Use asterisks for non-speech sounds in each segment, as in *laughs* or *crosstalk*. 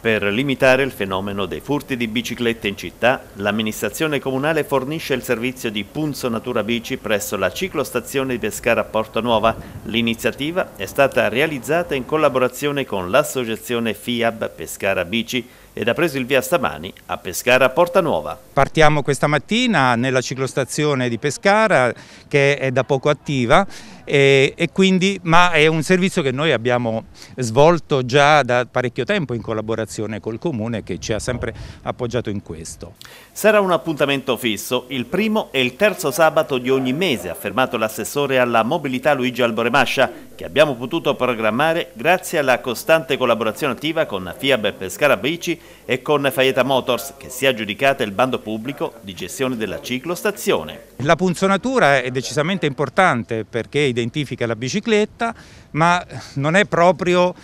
Per limitare il fenomeno dei furti di biciclette in città, l'amministrazione comunale fornisce il servizio di Punzo Natura Bici presso la ciclostazione di Pescara Porta Nuova. L'iniziativa è stata realizzata in collaborazione con l'associazione FIAB Pescara Bici ed ha preso il via stamani a Pescara Porta Nuova. Partiamo questa mattina nella ciclostazione di Pescara che è da poco attiva e, e quindi, ma è un servizio che noi abbiamo svolto già da parecchio tempo in collaborazione col Comune che ci ha sempre appoggiato in questo. Sarà un appuntamento fisso, il primo e il terzo sabato di ogni mese, ha affermato l'assessore alla mobilità Luigi Alboremascia, che abbiamo potuto programmare grazie alla costante collaborazione attiva con FIAB e Pescara Bici e con Faieta Motors che si è aggiudicata il bando pubblico di gestione della ciclostazione. La punzonatura è decisamente importante perché identifica la bicicletta ma non è proprio,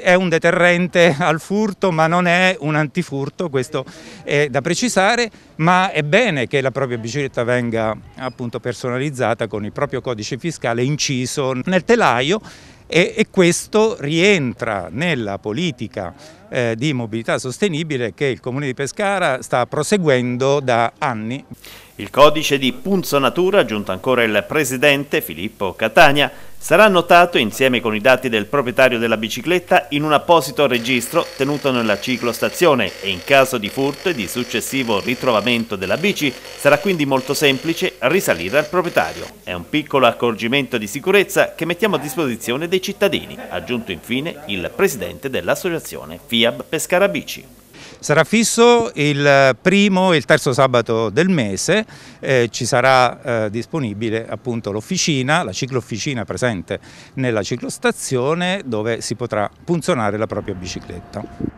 è un deterrente *laughs* al furto ma non è un antifurto, questo è da precisare, ma è bene che la propria bicicletta venga appunto personalizzata con il proprio codice fiscale inciso nel telaio e, e questo rientra nella politica eh, di mobilità sostenibile che il Comune di Pescara sta proseguendo da anni. Il codice di punzonatura, aggiunto ancora il presidente Filippo Catania, sarà annotato insieme con i dati del proprietario della bicicletta in un apposito registro tenuto nella ciclostazione e in caso di furto e di successivo ritrovamento della bici sarà quindi molto semplice risalire al proprietario. È un piccolo accorgimento di sicurezza che mettiamo a disposizione dei cittadini, aggiunto infine il presidente dell'associazione FIAB Pescara Bici. Sarà fisso il eh, primo e il terzo sabato del mese, eh, ci sarà eh, disponibile appunto l'officina, la ciclofficina presente nella ciclostazione dove si potrà funzionare la propria bicicletta.